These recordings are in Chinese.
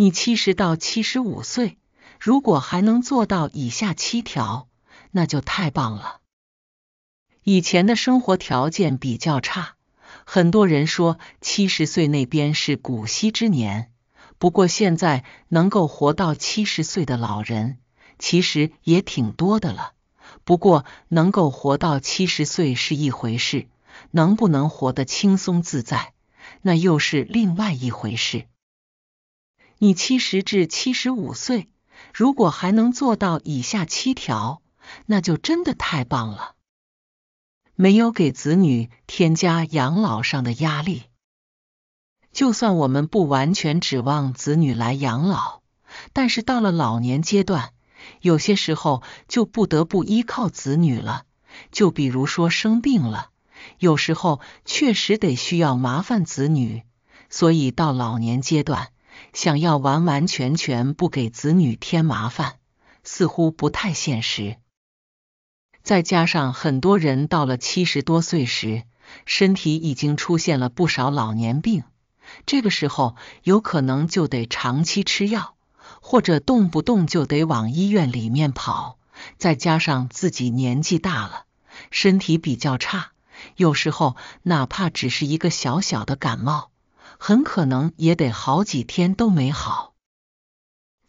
你七十到七十五岁，如果还能做到以下七条，那就太棒了。以前的生活条件比较差，很多人说七十岁那边是古稀之年。不过现在能够活到七十岁的老人，其实也挺多的了。不过能够活到七十岁是一回事，能不能活得轻松自在，那又是另外一回事。你七十至七十五岁，如果还能做到以下七条，那就真的太棒了。没有给子女添加养老上的压力。就算我们不完全指望子女来养老，但是到了老年阶段，有些时候就不得不依靠子女了。就比如说生病了，有时候确实得需要麻烦子女。所以到老年阶段。想要完完全全不给子女添麻烦，似乎不太现实。再加上很多人到了七十多岁时，身体已经出现了不少老年病，这个时候有可能就得长期吃药，或者动不动就得往医院里面跑。再加上自己年纪大了，身体比较差，有时候哪怕只是一个小小的感冒。很可能也得好几天都没好，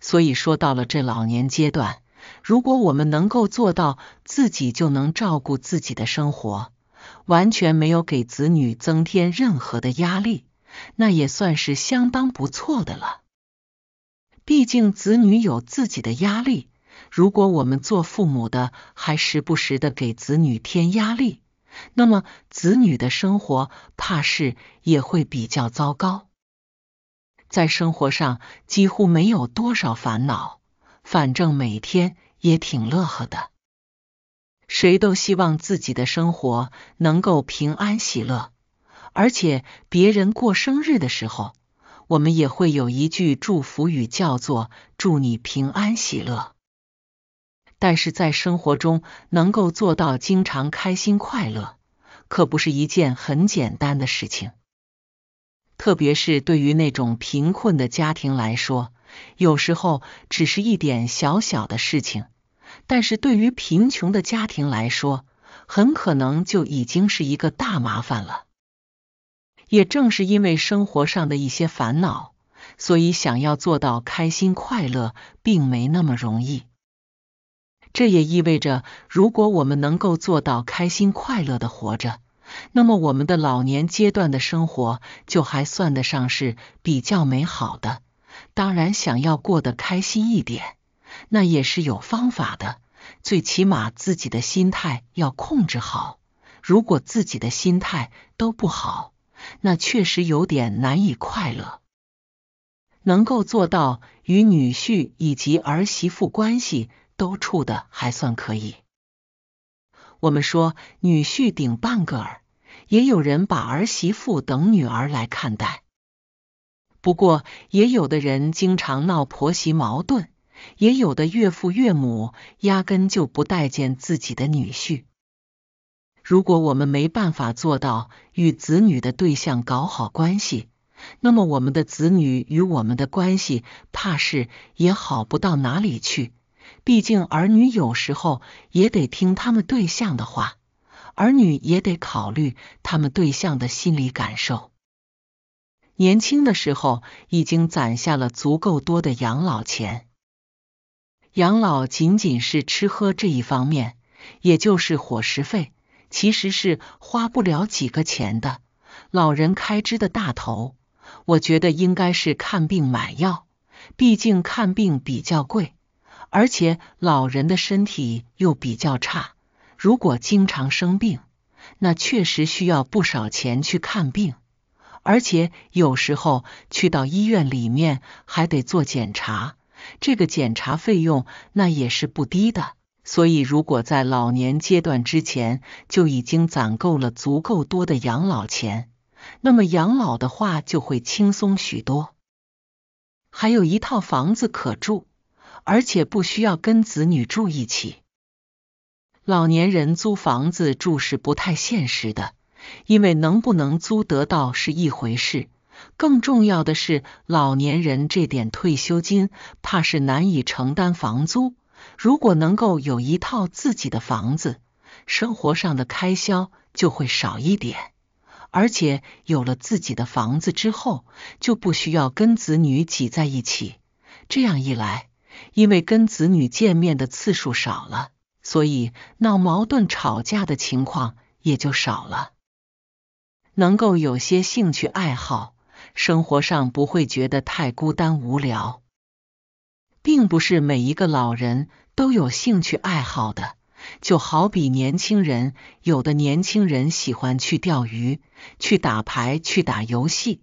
所以说到了这老年阶段，如果我们能够做到自己就能照顾自己的生活，完全没有给子女增添任何的压力，那也算是相当不错的了。毕竟子女有自己的压力，如果我们做父母的还时不时的给子女添压力。那么，子女的生活怕是也会比较糟糕。在生活上几乎没有多少烦恼，反正每天也挺乐呵的。谁都希望自己的生活能够平安喜乐，而且别人过生日的时候，我们也会有一句祝福语，叫做“祝你平安喜乐”。但是在生活中能够做到经常开心快乐，可不是一件很简单的事情。特别是对于那种贫困的家庭来说，有时候只是一点小小的事情，但是对于贫穷的家庭来说，很可能就已经是一个大麻烦了。也正是因为生活上的一些烦恼，所以想要做到开心快乐，并没那么容易。这也意味着，如果我们能够做到开心快乐的活着，那么我们的老年阶段的生活就还算得上是比较美好的。当然，想要过得开心一点，那也是有方法的。最起码自己的心态要控制好。如果自己的心态都不好，那确实有点难以快乐。能够做到与女婿以及儿媳妇关系。都处的还算可以。我们说女婿顶半个儿，也有人把儿媳妇等女儿来看待。不过，也有的人经常闹婆媳矛盾，也有的岳父岳母压根就不待见自己的女婿。如果我们没办法做到与子女的对象搞好关系，那么我们的子女与我们的关系，怕是也好不到哪里去。毕竟儿女有时候也得听他们对象的话，儿女也得考虑他们对象的心理感受。年轻的时候已经攒下了足够多的养老钱，养老仅仅是吃喝这一方面，也就是伙食费，其实是花不了几个钱的。老人开支的大头，我觉得应该是看病买药，毕竟看病比较贵。而且老人的身体又比较差，如果经常生病，那确实需要不少钱去看病。而且有时候去到医院里面还得做检查，这个检查费用那也是不低的。所以，如果在老年阶段之前就已经攒够了足够多的养老钱，那么养老的话就会轻松许多，还有一套房子可住。而且不需要跟子女住一起。老年人租房子住是不太现实的，因为能不能租得到是一回事，更重要的是老年人这点退休金怕是难以承担房租。如果能够有一套自己的房子，生活上的开销就会少一点，而且有了自己的房子之后，就不需要跟子女挤在一起，这样一来。因为跟子女见面的次数少了，所以闹矛盾、吵架的情况也就少了。能够有些兴趣爱好，生活上不会觉得太孤单无聊。并不是每一个老人都有兴趣爱好的，就好比年轻人，有的年轻人喜欢去钓鱼、去打牌、去打游戏。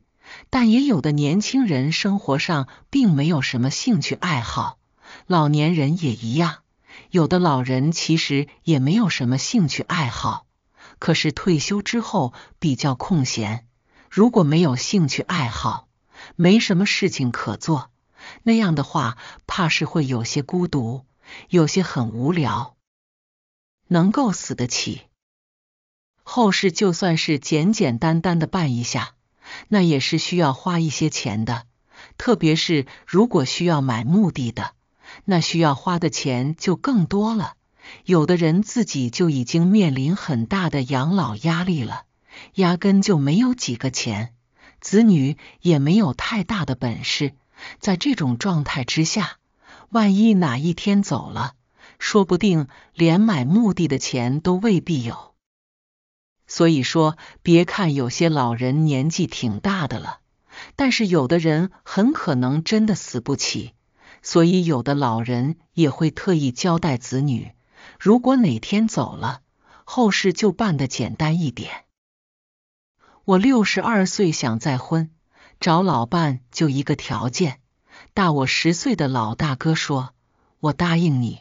但也有的年轻人生活上并没有什么兴趣爱好，老年人也一样。有的老人其实也没有什么兴趣爱好，可是退休之后比较空闲，如果没有兴趣爱好，没什么事情可做，那样的话，怕是会有些孤独，有些很无聊。能够死得起，后事就算是简简单单的办一下。那也是需要花一些钱的，特别是如果需要买墓地的，那需要花的钱就更多了。有的人自己就已经面临很大的养老压力了，压根就没有几个钱，子女也没有太大的本事，在这种状态之下，万一哪一天走了，说不定连买墓地的钱都未必有。所以说，别看有些老人年纪挺大的了，但是有的人很可能真的死不起，所以有的老人也会特意交代子女，如果哪天走了，后事就办的简单一点。我六十二岁，想再婚，找老伴就一个条件，大我十岁的老大哥说，我答应你。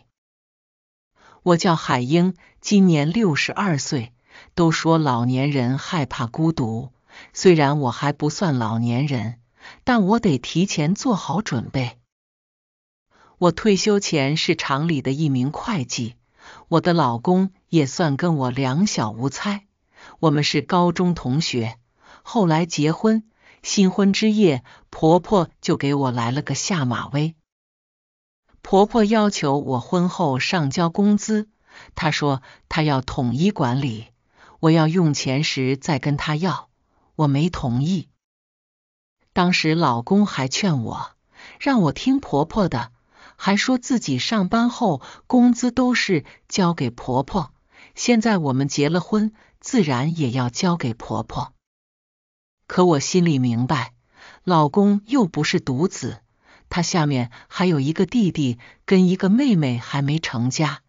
我叫海英，今年六十二岁。都说老年人害怕孤独，虽然我还不算老年人，但我得提前做好准备。我退休前是厂里的一名会计，我的老公也算跟我两小无猜，我们是高中同学，后来结婚。新婚之夜，婆婆就给我来了个下马威。婆婆要求我婚后上交工资，她说她要统一管理。我要用钱时再跟他要，我没同意。当时老公还劝我，让我听婆婆的，还说自己上班后工资都是交给婆婆，现在我们结了婚，自然也要交给婆婆。可我心里明白，老公又不是独子，他下面还有一个弟弟跟一个妹妹还没成家，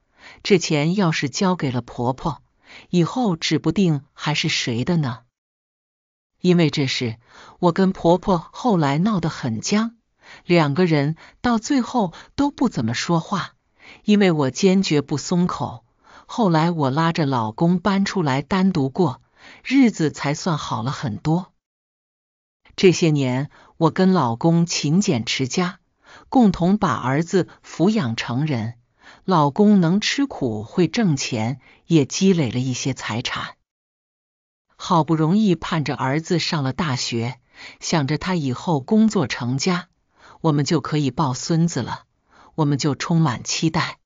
这钱要是交给了婆婆。以后指不定还是谁的呢？因为这事，我跟婆婆后来闹得很僵，两个人到最后都不怎么说话。因为我坚决不松口，后来我拉着老公搬出来单独过日子，才算好了很多。这些年，我跟老公勤俭持家，共同把儿子抚养成人。老公能吃苦，会挣钱，也积累了一些财产。好不容易盼着儿子上了大学，想着他以后工作成家，我们就可以抱孙子了，我们就充满期待。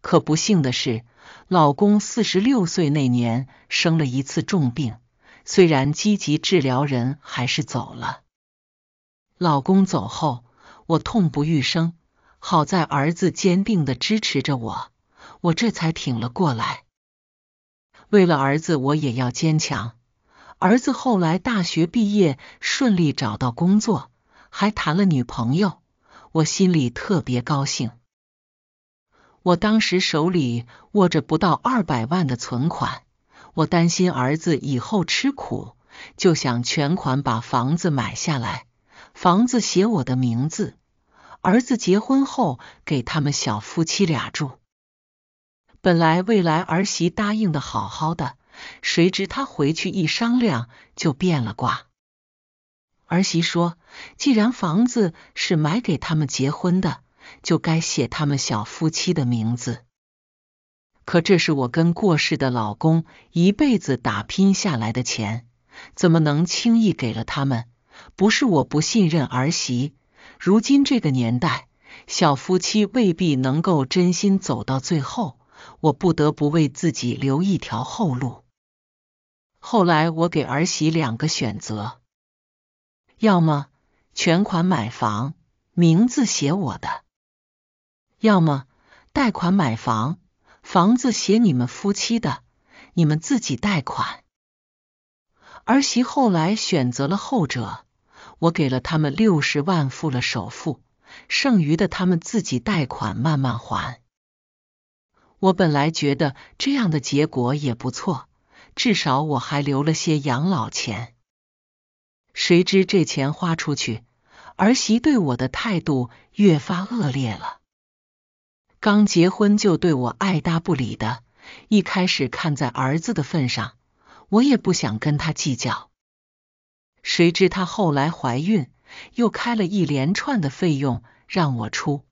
可不幸的是，老公四十六岁那年生了一次重病，虽然积极治疗，人还是走了。老公走后，我痛不欲生。好在儿子坚定的支持着我，我这才挺了过来。为了儿子，我也要坚强。儿子后来大学毕业，顺利找到工作，还谈了女朋友，我心里特别高兴。我当时手里握着不到二百万的存款，我担心儿子以后吃苦，就想全款把房子买下来，房子写我的名字。儿子结婚后给他们小夫妻俩住，本来未来儿媳答应的好好的，谁知他回去一商量就变了卦。儿媳说，既然房子是买给他们结婚的，就该写他们小夫妻的名字。可这是我跟过世的老公一辈子打拼下来的钱，怎么能轻易给了他们？不是我不信任儿媳。如今这个年代，小夫妻未必能够真心走到最后，我不得不为自己留一条后路。后来我给儿媳两个选择，要么全款买房，名字写我的；要么贷款买房，房子写你们夫妻的，你们自己贷款。儿媳后来选择了后者。我给了他们六十万，付了首付，剩余的他们自己贷款慢慢还。我本来觉得这样的结果也不错，至少我还留了些养老钱。谁知这钱花出去，儿媳对我的态度越发恶劣了。刚结婚就对我爱搭不理的，一开始看在儿子的份上，我也不想跟他计较。谁知她后来怀孕，又开了一连串的费用让我出，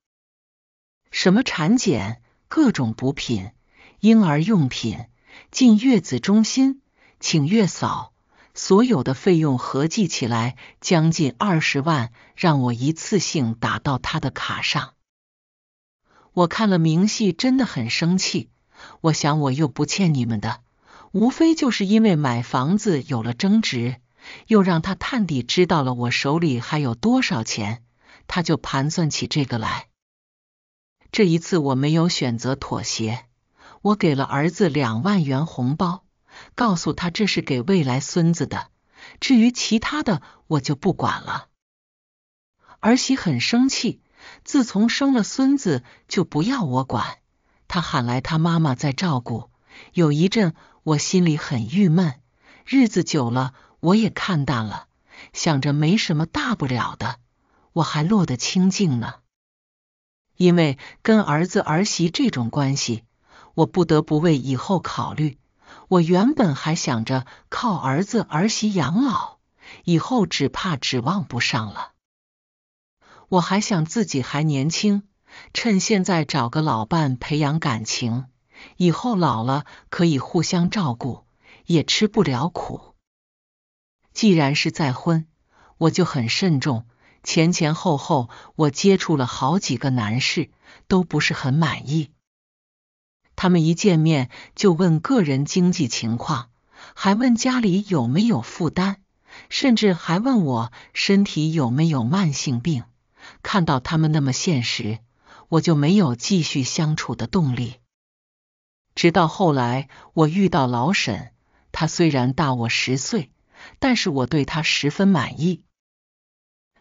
什么产检、各种补品、婴儿用品、进月子中心、请月嫂，所有的费用合计起来将近二十万，让我一次性打到她的卡上。我看了明细，真的很生气。我想我又不欠你们的，无非就是因为买房子有了争执。又让他探底，知道了我手里还有多少钱，他就盘算起这个来。这一次我没有选择妥协，我给了儿子两万元红包，告诉他这是给未来孙子的。至于其他的，我就不管了。儿媳很生气，自从生了孙子就不要我管，他喊来他妈妈在照顾。有一阵我心里很郁闷，日子久了。我也看淡了，想着没什么大不了的，我还落得清净呢。因为跟儿子儿媳这种关系，我不得不为以后考虑。我原本还想着靠儿子儿媳养老，以后只怕指望不上了。我还想自己还年轻，趁现在找个老伴培养感情，以后老了可以互相照顾，也吃不了苦。既然是再婚，我就很慎重。前前后后，我接触了好几个男士，都不是很满意。他们一见面就问个人经济情况，还问家里有没有负担，甚至还问我身体有没有慢性病。看到他们那么现实，我就没有继续相处的动力。直到后来，我遇到老沈，他虽然大我十岁。但是我对他十分满意。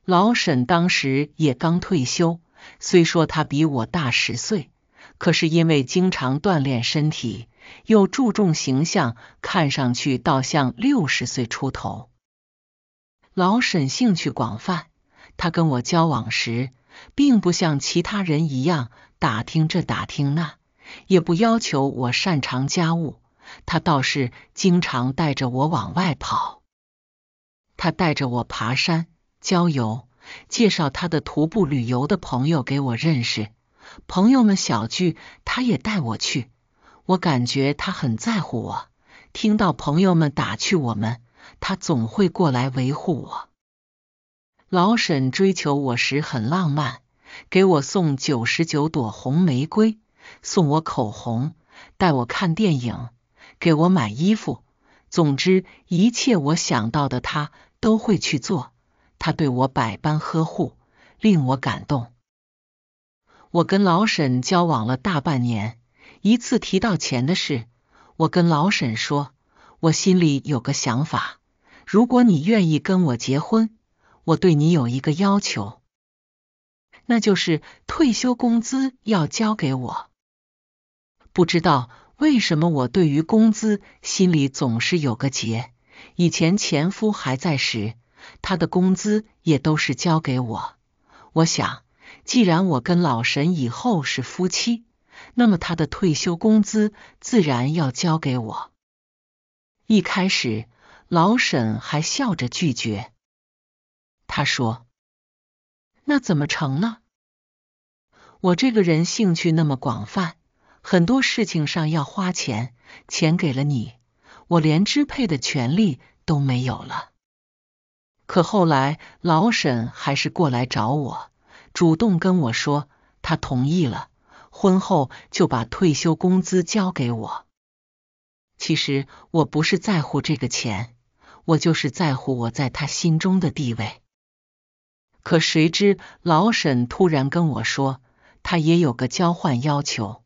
老沈当时也刚退休，虽说他比我大十岁，可是因为经常锻炼身体，又注重形象，看上去倒像六十岁出头。老沈兴趣广泛，他跟我交往时，并不像其他人一样打听这打听那，也不要求我擅长家务，他倒是经常带着我往外跑。他带着我爬山、郊游，介绍他的徒步旅游的朋友给我认识。朋友们小聚，他也带我去。我感觉他很在乎我。听到朋友们打趣我们，他总会过来维护我。老沈追求我时很浪漫，给我送九十九朵红玫瑰，送我口红，带我看电影，给我买衣服。总之，一切我想到的，他。都会去做，他对我百般呵护，令我感动。我跟老沈交往了大半年，一次提到钱的事，我跟老沈说，我心里有个想法，如果你愿意跟我结婚，我对你有一个要求，那就是退休工资要交给我。不知道为什么，我对于工资心里总是有个结。以前前夫还在时，他的工资也都是交给我。我想，既然我跟老沈以后是夫妻，那么他的退休工资自然要交给我。一开始，老沈还笑着拒绝，他说：“那怎么成呢？我这个人兴趣那么广泛，很多事情上要花钱，钱给了你。”我连支配的权利都没有了。可后来，老沈还是过来找我，主动跟我说，他同意了，婚后就把退休工资交给我。其实我不是在乎这个钱，我就是在乎我在他心中的地位。可谁知，老沈突然跟我说，他也有个交换要求。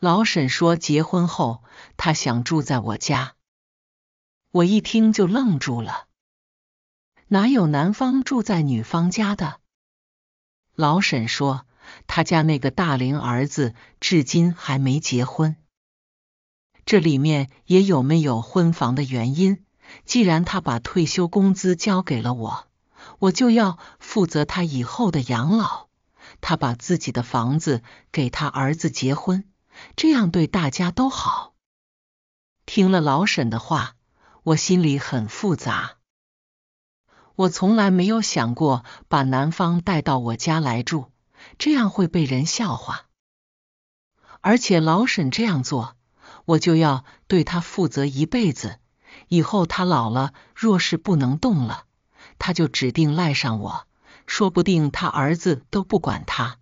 老沈说，结婚后他想住在我家。我一听就愣住了，哪有男方住在女方家的？老沈说，他家那个大龄儿子至今还没结婚，这里面也有没有婚房的原因。既然他把退休工资交给了我，我就要负责他以后的养老。他把自己的房子给他儿子结婚。这样对大家都好。听了老沈的话，我心里很复杂。我从来没有想过把男方带到我家来住，这样会被人笑话。而且老沈这样做，我就要对他负责一辈子。以后他老了，若是不能动了，他就指定赖上我。说不定他儿子都不管他，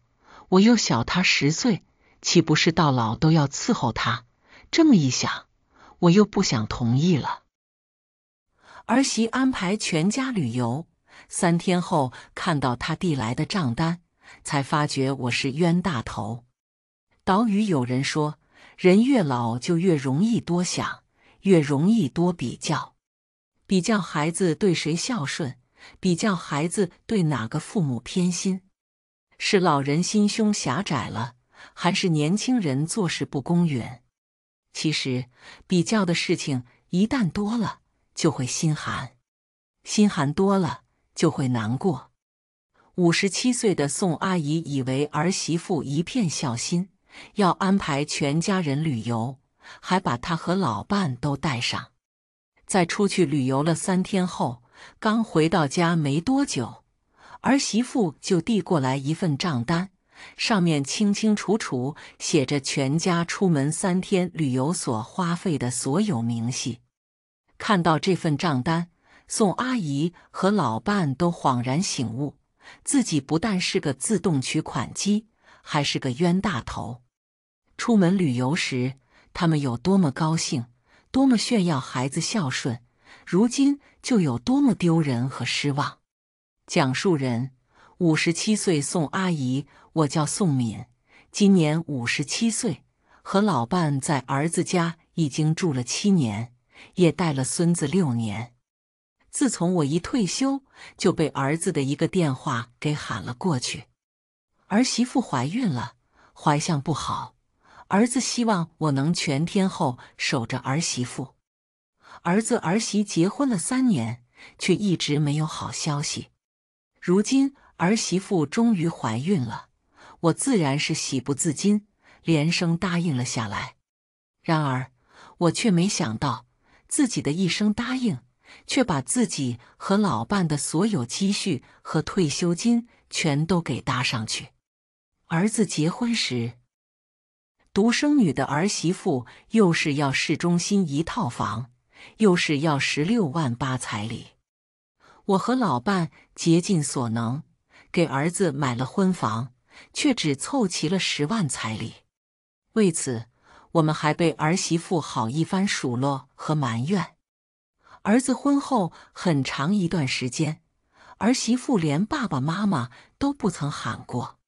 我又小他十岁。岂不是到老都要伺候他？这么一想，我又不想同意了。儿媳安排全家旅游，三天后看到他递来的账单，才发觉我是冤大头。岛屿有人说，人越老就越容易多想，越容易多比较，比较孩子对谁孝顺，比较孩子对哪个父母偏心，是老人心胸狭窄了。还是年轻人做事不公允。其实，比较的事情一旦多了，就会心寒；心寒多了，就会难过。五十七岁的宋阿姨以为儿媳妇一片孝心，要安排全家人旅游，还把她和老伴都带上。在出去旅游了三天后，刚回到家没多久，儿媳妇就递过来一份账单。上面清清楚楚写着全家出门三天旅游所花费的所有明细。看到这份账单，宋阿姨和老伴都恍然醒悟：自己不但是个自动取款机，还是个冤大头。出门旅游时，他们有多么高兴，多么炫耀孩子孝顺，如今就有多么丢人和失望。讲述人。五十七岁，宋阿姨，我叫宋敏，今年五十七岁，和老伴在儿子家已经住了七年，也带了孙子六年。自从我一退休，就被儿子的一个电话给喊了过去。儿媳妇怀孕了，怀相不好，儿子希望我能全天候守着儿媳妇。儿子儿媳结婚了三年，却一直没有好消息。如今。儿媳妇终于怀孕了，我自然是喜不自禁，连声答应了下来。然而，我却没想到自己的一声答应，却把自己和老伴的所有积蓄和退休金全都给搭上去。儿子结婚时，独生女的儿媳妇又是要市中心一套房，又是要十六万八彩礼，我和老伴竭尽所能。给儿子买了婚房，却只凑齐了十万彩礼。为此，我们还被儿媳妇好一番数落和埋怨。儿子婚后很长一段时间，儿媳妇连爸爸妈妈都不曾喊过。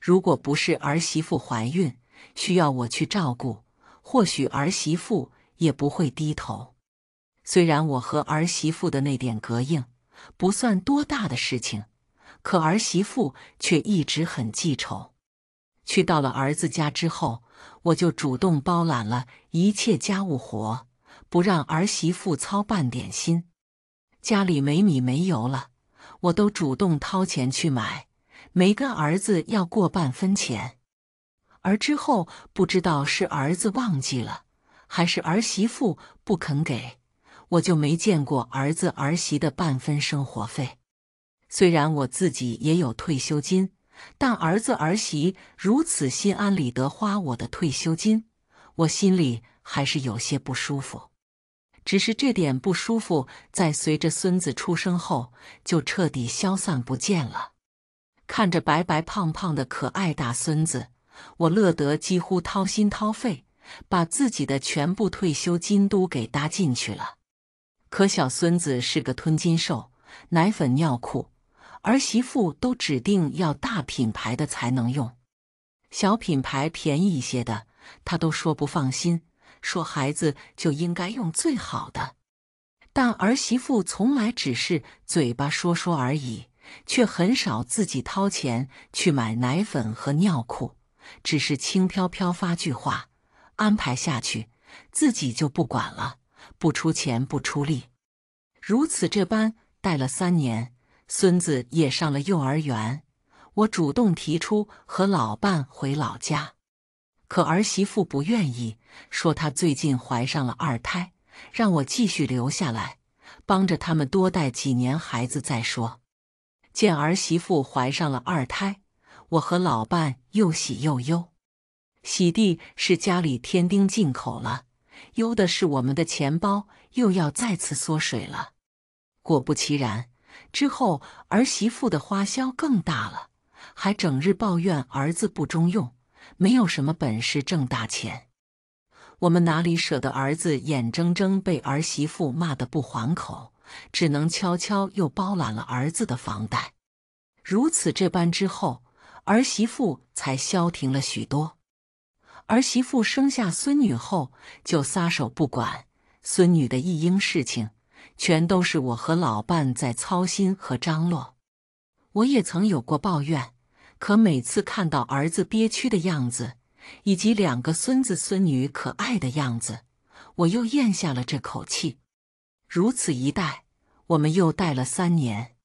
如果不是儿媳妇怀孕需要我去照顾，或许儿媳妇也不会低头。虽然我和儿媳妇的那点隔应不算多大的事情。可儿媳妇却一直很记仇。去到了儿子家之后，我就主动包揽了一切家务活，不让儿媳妇操半点心。家里没米没油了，我都主动掏钱去买，没跟儿子要过半分钱。而之后不知道是儿子忘记了，还是儿媳妇不肯给，我就没见过儿子儿媳的半分生活费。虽然我自己也有退休金，但儿子儿媳如此心安理得花我的退休金，我心里还是有些不舒服。只是这点不舒服，在随着孙子出生后，就彻底消散不见了。看着白白胖胖的可爱大孙子，我乐得几乎掏心掏肺，把自己的全部退休金都给搭进去了。可小孙子是个吞金兽，奶粉尿裤。儿媳妇都指定要大品牌的才能用，小品牌便宜一些的，她都说不放心，说孩子就应该用最好的。但儿媳妇从来只是嘴巴说说而已，却很少自己掏钱去买奶粉和尿裤，只是轻飘飘发句话，安排下去，自己就不管了，不出钱不出力。如此这般带了三年。孙子也上了幼儿园，我主动提出和老伴回老家，可儿媳妇不愿意，说她最近怀上了二胎，让我继续留下来，帮着他们多带几年孩子再说。见儿媳妇怀上了二胎，我和老伴又喜又忧，喜的是家里添丁进口了，忧的是我们的钱包又要再次缩水了。果不其然。之后，儿媳妇的花销更大了，还整日抱怨儿子不中用，没有什么本事挣大钱。我们哪里舍得儿子眼睁睁被儿媳妇骂得不还口，只能悄悄又包揽了儿子的房贷。如此这般之后，儿媳妇才消停了许多。儿媳妇生下孙女后，就撒手不管孙女的一应事情。全都是我和老伴在操心和张罗。我也曾有过抱怨，可每次看到儿子憋屈的样子，以及两个孙子孙女可爱的样子，我又咽下了这口气。如此一带，我们又带了三年。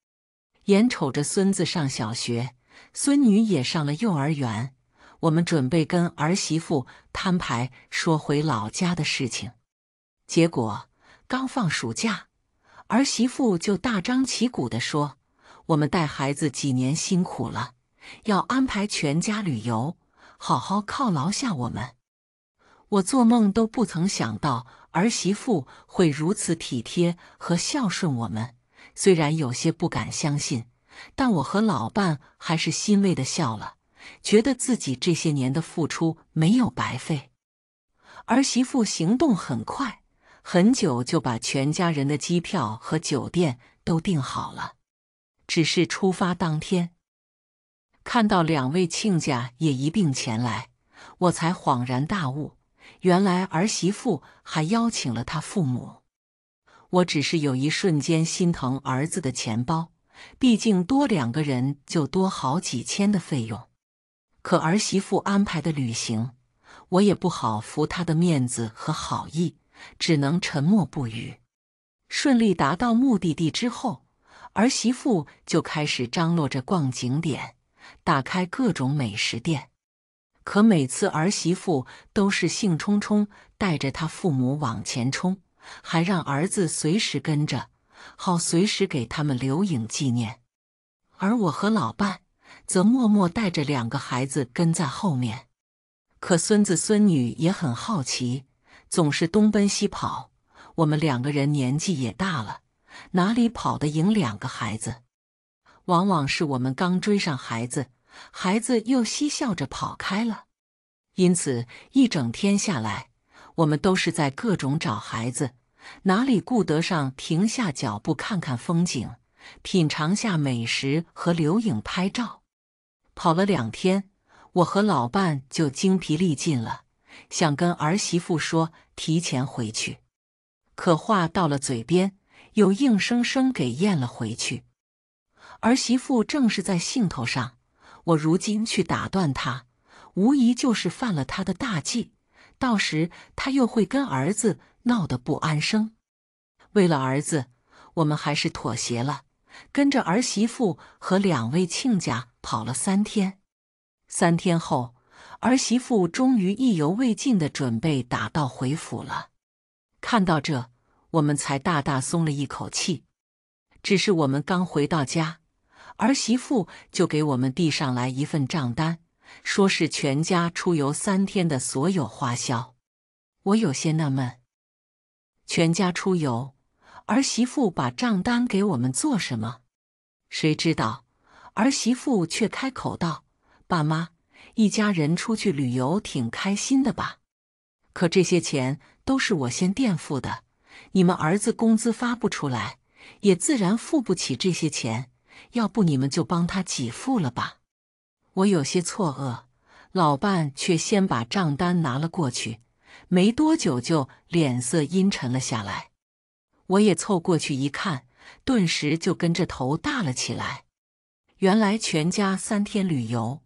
眼瞅着孙子上小学，孙女也上了幼儿园，我们准备跟儿媳妇摊牌，说回老家的事情。结果刚放暑假。儿媳妇就大张旗鼓地说：“我们带孩子几年辛苦了，要安排全家旅游，好好犒劳下我们。”我做梦都不曾想到儿媳妇会如此体贴和孝顺我们，虽然有些不敢相信，但我和老伴还是欣慰地笑了，觉得自己这些年的付出没有白费。儿媳妇行动很快。很久就把全家人的机票和酒店都订好了，只是出发当天看到两位亲家也一并前来，我才恍然大悟，原来儿媳妇还邀请了她父母。我只是有一瞬间心疼儿子的钱包，毕竟多两个人就多好几千的费用。可儿媳妇安排的旅行，我也不好拂她的面子和好意。只能沉默不语。顺利达到目的地之后，儿媳妇就开始张罗着逛景点，打开各种美食店。可每次儿媳妇都是兴冲冲带着他父母往前冲，还让儿子随时跟着，好随时给他们留影纪念。而我和老伴则默默带着两个孩子跟在后面。可孙子孙女也很好奇。总是东奔西跑，我们两个人年纪也大了，哪里跑得赢两个孩子？往往是我们刚追上孩子，孩子又嬉笑着跑开了。因此，一整天下来，我们都是在各种找孩子，哪里顾得上停下脚步看看风景、品尝下美食和留影拍照？跑了两天，我和老伴就精疲力尽了。想跟儿媳妇说提前回去，可话到了嘴边又硬生生给咽了回去。儿媳妇正是在兴头上，我如今去打断她，无疑就是犯了她的大忌，到时她又会跟儿子闹得不安生。为了儿子，我们还是妥协了，跟着儿媳妇和两位亲家跑了三天。三天后。儿媳妇终于意犹未尽的准备打道回府了，看到这，我们才大大松了一口气。只是我们刚回到家，儿媳妇就给我们递上来一份账单，说是全家出游三天的所有花销。我有些纳闷，全家出游，儿媳妇把账单给我们做什么？谁知道，儿媳妇却开口道：“爸妈。”一家人出去旅游挺开心的吧？可这些钱都是我先垫付的，你们儿子工资发不出来，也自然付不起这些钱。要不你们就帮他给付了吧？我有些错愕，老伴却先把账单拿了过去，没多久就脸色阴沉了下来。我也凑过去一看，顿时就跟着头大了起来。原来全家三天旅游。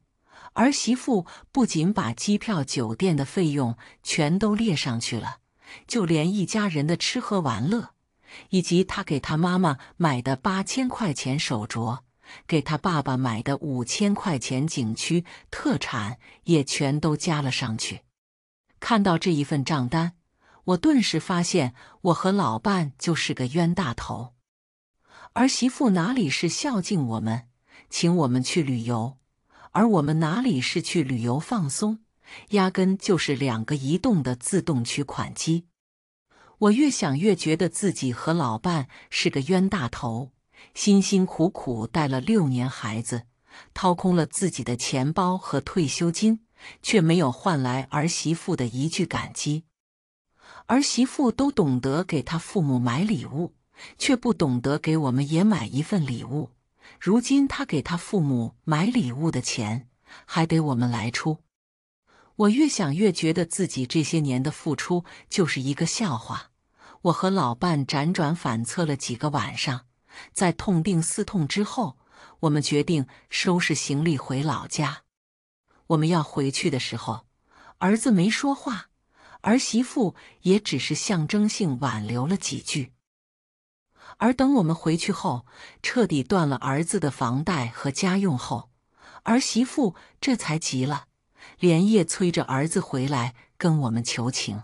儿媳妇不仅把机票、酒店的费用全都列上去了，就连一家人的吃喝玩乐，以及她给她妈妈买的八千块钱手镯，给他爸爸买的五千块钱景区特产，也全都加了上去。看到这一份账单，我顿时发现我和老伴就是个冤大头。儿媳妇哪里是孝敬我们，请我们去旅游？而我们哪里是去旅游放松，压根就是两个移动的自动取款机。我越想越觉得自己和老伴是个冤大头，辛辛苦苦带了六年孩子，掏空了自己的钱包和退休金，却没有换来儿媳妇的一句感激。儿媳妇都懂得给他父母买礼物，却不懂得给我们也买一份礼物。如今他给他父母买礼物的钱还得我们来出，我越想越觉得自己这些年的付出就是一个笑话。我和老伴辗转反侧了几个晚上，在痛定思痛之后，我们决定收拾行李回老家。我们要回去的时候，儿子没说话，儿媳妇也只是象征性挽留了几句。而等我们回去后，彻底断了儿子的房贷和家用后，儿媳妇这才急了，连夜催着儿子回来跟我们求情。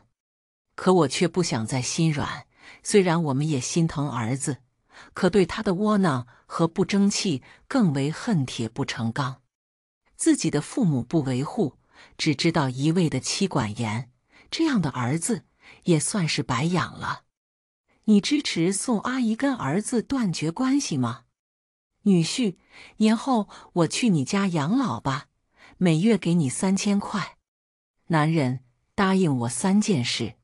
可我却不想再心软，虽然我们也心疼儿子，可对他的窝囊和不争气更为恨铁不成钢。自己的父母不维护，只知道一味的妻管严，这样的儿子也算是白养了。你支持宋阿姨跟儿子断绝关系吗？女婿，年后我去你家养老吧，每月给你三千块。男人，答应我三件事。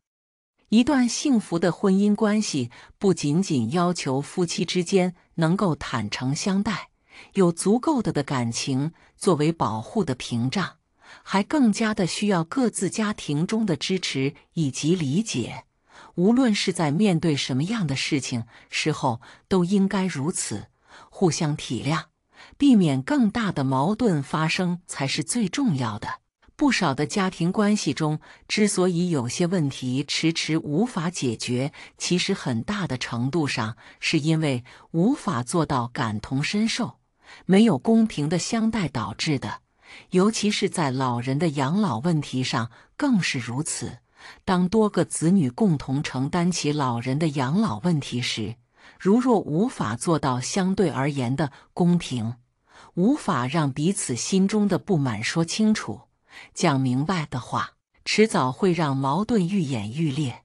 一段幸福的婚姻关系，不仅仅要求夫妻之间能够坦诚相待，有足够的的感情作为保护的屏障，还更加的需要各自家庭中的支持以及理解。无论是在面对什么样的事情时候，都应该如此，互相体谅，避免更大的矛盾发生才是最重要的。不少的家庭关系中，之所以有些问题迟迟无法解决，其实很大的程度上是因为无法做到感同身受，没有公平的相待导致的。尤其是在老人的养老问题上，更是如此。当多个子女共同承担起老人的养老问题时，如若无法做到相对而言的公平，无法让彼此心中的不满说清楚、讲明白的话，迟早会让矛盾愈演愈烈。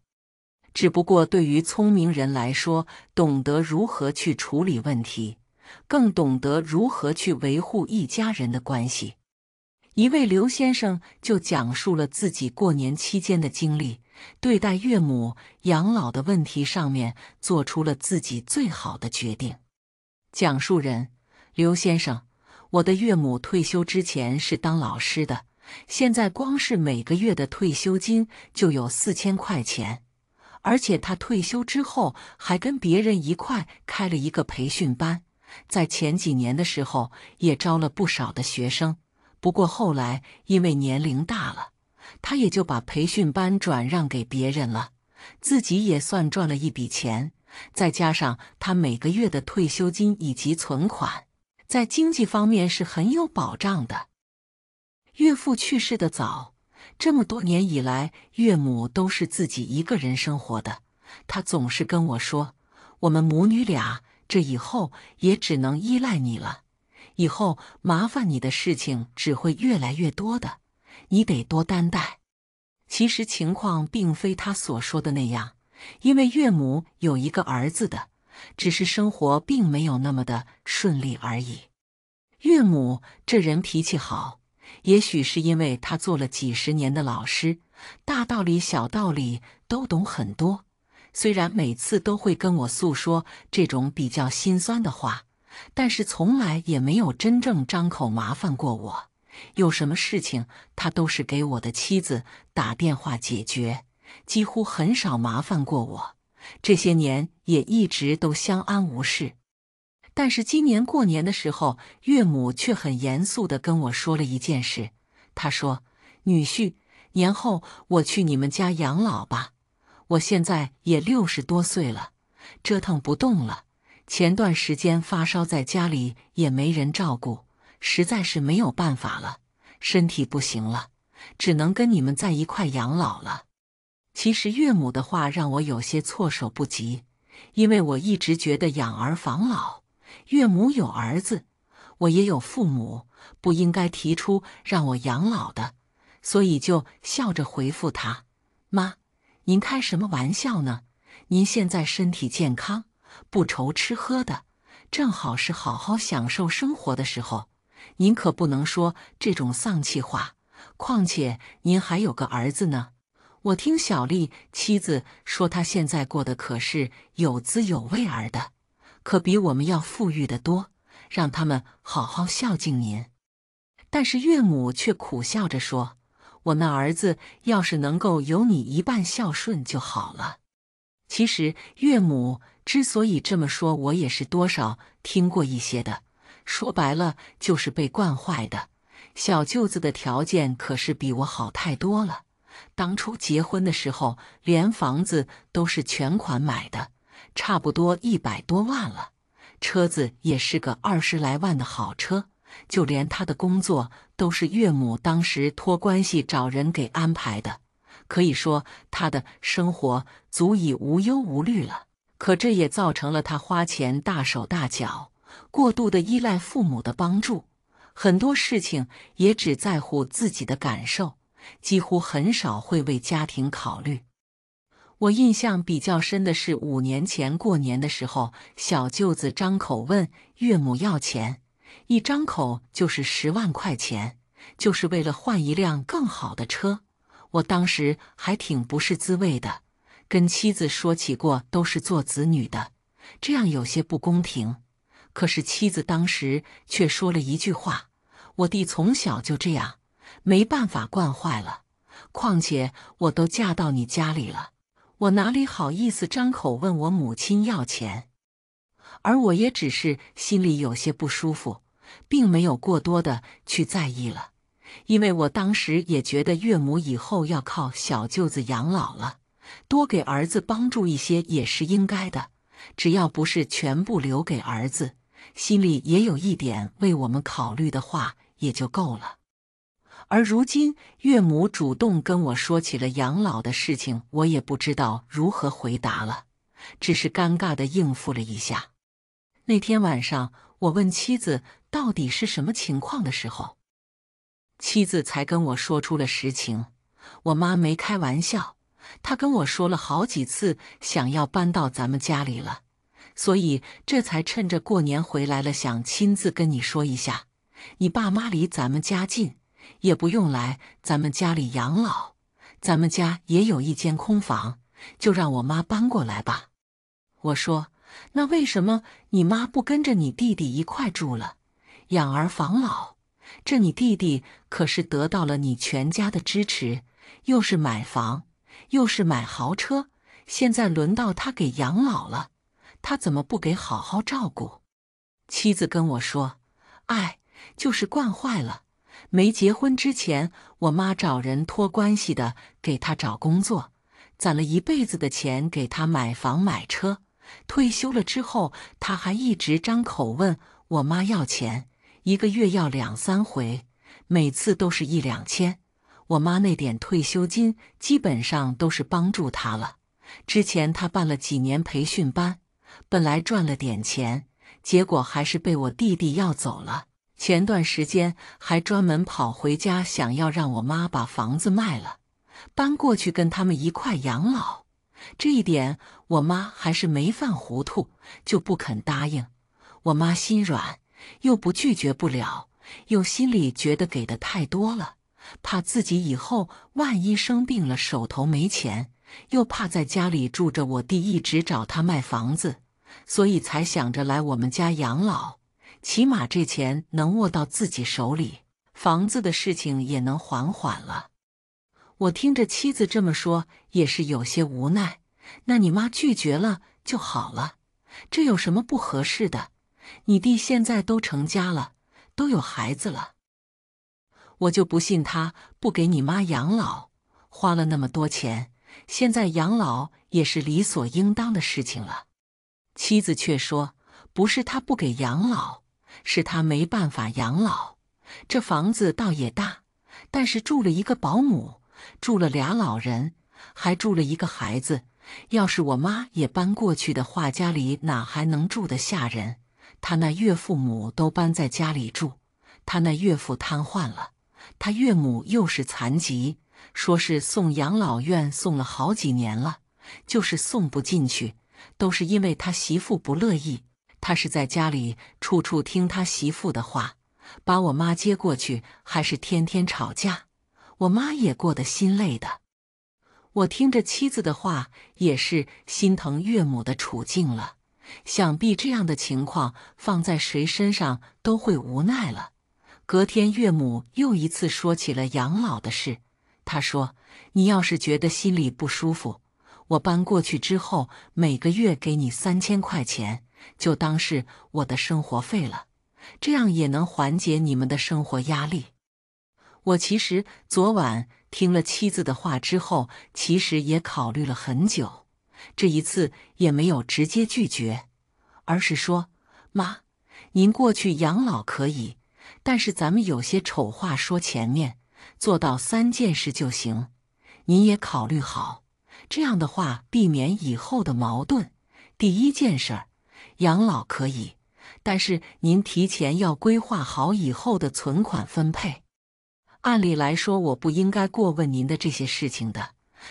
只不过对于聪明人来说，懂得如何去处理问题，更懂得如何去维护一家人的关系。一位刘先生就讲述了自己过年期间的经历，对待岳母养老的问题上面做出了自己最好的决定。讲述人刘先生，我的岳母退休之前是当老师的，现在光是每个月的退休金就有四千块钱，而且她退休之后还跟别人一块开了一个培训班，在前几年的时候也招了不少的学生。不过后来，因为年龄大了，他也就把培训班转让给别人了，自己也算赚了一笔钱。再加上他每个月的退休金以及存款，在经济方面是很有保障的。岳父去世的早，这么多年以来，岳母都是自己一个人生活的。他总是跟我说：“我们母女俩这以后也只能依赖你了。”以后麻烦你的事情只会越来越多的，你得多担待。其实情况并非他所说的那样，因为岳母有一个儿子的，只是生活并没有那么的顺利而已。岳母这人脾气好，也许是因为他做了几十年的老师，大道理小道理都懂很多。虽然每次都会跟我诉说这种比较心酸的话。但是从来也没有真正张口麻烦过我，有什么事情他都是给我的妻子打电话解决，几乎很少麻烦过我。这些年也一直都相安无事。但是今年过年的时候，岳母却很严肃地跟我说了一件事，她说：“女婿，年后我去你们家养老吧，我现在也六十多岁了，折腾不动了。”前段时间发烧，在家里也没人照顾，实在是没有办法了，身体不行了，只能跟你们在一块养老了。其实岳母的话让我有些措手不及，因为我一直觉得养儿防老，岳母有儿子，我也有父母，不应该提出让我养老的，所以就笑着回复他：“妈，您开什么玩笑呢？您现在身体健康。”不愁吃喝的，正好是好好享受生活的时候。您可不能说这种丧气话。况且您还有个儿子呢。我听小丽妻子说，他现在过得可是有滋有味儿的，可比我们要富裕的多。让他们好好孝敬您。但是岳母却苦笑着说：“我那儿子要是能够有你一半孝顺就好了。”其实岳母。之所以这么说，我也是多少听过一些的。说白了，就是被惯坏的。小舅子的条件可是比我好太多了。当初结婚的时候，连房子都是全款买的，差不多一百多万了。车子也是个二十来万的好车。就连他的工作，都是岳母当时托关系找人给安排的。可以说，他的生活足以无忧无虑了。可这也造成了他花钱大手大脚，过度的依赖父母的帮助，很多事情也只在乎自己的感受，几乎很少会为家庭考虑。我印象比较深的是五年前过年的时候，小舅子张口问岳母要钱，一张口就是十万块钱，就是为了换一辆更好的车。我当时还挺不是滋味的。跟妻子说起过，都是做子女的，这样有些不公平。可是妻子当时却说了一句话：“我弟从小就这样，没办法惯坏了。况且我都嫁到你家里了，我哪里好意思张口问我母亲要钱？”而我也只是心里有些不舒服，并没有过多的去在意了，因为我当时也觉得岳母以后要靠小舅子养老了。多给儿子帮助一些也是应该的，只要不是全部留给儿子，心里也有一点为我们考虑的话也就够了。而如今岳母主动跟我说起了养老的事情，我也不知道如何回答了，只是尴尬的应付了一下。那天晚上，我问妻子到底是什么情况的时候，妻子才跟我说出了实情，我妈没开玩笑。他跟我说了好几次，想要搬到咱们家里了，所以这才趁着过年回来了，想亲自跟你说一下。你爸妈离咱们家近，也不用来咱们家里养老，咱们家也有一间空房，就让我妈搬过来吧。我说，那为什么你妈不跟着你弟弟一块住了？养儿防老，这你弟弟可是得到了你全家的支持，又是买房。又是买豪车，现在轮到他给养老了，他怎么不给好好照顾？妻子跟我说：“哎，就是惯坏了。没结婚之前，我妈找人托关系的给他找工作，攒了一辈子的钱给他买房买车。退休了之后，他还一直张口问我妈要钱，一个月要两三回，每次都是一两千。”我妈那点退休金基本上都是帮助他了。之前他办了几年培训班，本来赚了点钱，结果还是被我弟弟要走了。前段时间还专门跑回家，想要让我妈把房子卖了，搬过去跟他们一块养老。这一点我妈还是没犯糊涂，就不肯答应。我妈心软，又不拒绝不了，又心里觉得给的太多了。怕自己以后万一生病了，手头没钱，又怕在家里住着我弟一直找他卖房子，所以才想着来我们家养老，起码这钱能握到自己手里，房子的事情也能缓缓了。我听着妻子这么说，也是有些无奈。那你妈拒绝了就好了，这有什么不合适的？你弟现在都成家了，都有孩子了。我就不信他不给你妈养老，花了那么多钱，现在养老也是理所应当的事情了。妻子却说：“不是他不给养老，是他没办法养老。这房子倒也大，但是住了一个保姆，住了俩老人，还住了一个孩子。要是我妈也搬过去的话，家里哪还能住得下人？他那岳父母都搬在家里住，他那岳父瘫痪了。”他岳母又是残疾，说是送养老院送了好几年了，就是送不进去，都是因为他媳妇不乐意。他是在家里处处听他媳妇的话，把我妈接过去还是天天吵架，我妈也过得心累的。我听着妻子的话，也是心疼岳母的处境了。想必这样的情况放在谁身上都会无奈了。隔天，岳母又一次说起了养老的事。他说：“你要是觉得心里不舒服，我搬过去之后，每个月给你三千块钱，就当是我的生活费了，这样也能缓解你们的生活压力。”我其实昨晚听了妻子的话之后，其实也考虑了很久，这一次也没有直接拒绝，而是说：“妈，您过去养老可以。”但是咱们有些丑话说前面，做到三件事就行。您也考虑好，这样的话避免以后的矛盾。第一件事，养老可以，但是您提前要规划好以后的存款分配。按理来说，我不应该过问您的这些事情的，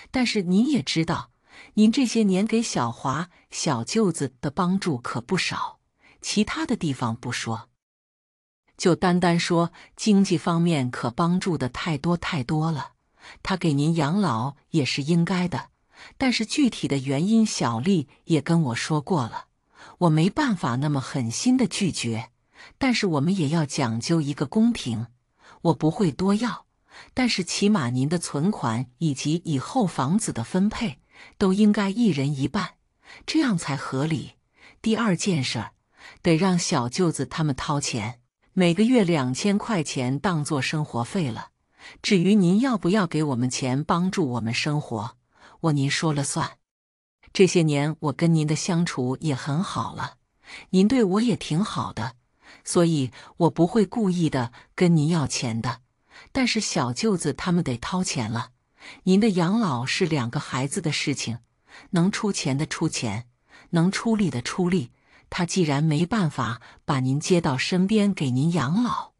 但是您也知道，您这些年给小华、小舅子的帮助可不少，其他的地方不说。就单单说经济方面可帮助的太多太多了，他给您养老也是应该的。但是具体的原因，小丽也跟我说过了，我没办法那么狠心的拒绝。但是我们也要讲究一个公平，我不会多要，但是起码您的存款以及以后房子的分配都应该一人一半，这样才合理。第二件事儿，得让小舅子他们掏钱。每个月两千块钱当做生活费了。至于您要不要给我们钱帮助我们生活，我您说了算。这些年我跟您的相处也很好了，您对我也挺好的，所以我不会故意的跟您要钱的。但是小舅子他们得掏钱了。您的养老是两个孩子的事情，能出钱的出钱，能出力的出力。他既然没办法把您接到身边给您养老，